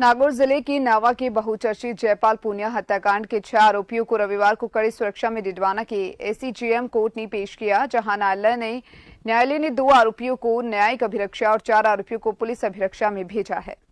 नागौर जिले की नावा के बहुचर्चित जयपाल पूनिया हत्याकांड के छह आरोपियों को रविवार को कड़ी सुरक्षा में डिडवाना के एसीजीएम कोर्ट ने पेश किया जहां न्यायालय ने न्यायालय ने दो आरोपियों को न्यायिक अभिरक्षा और चार आरोपियों को पुलिस अभिरक्षा में भेजा है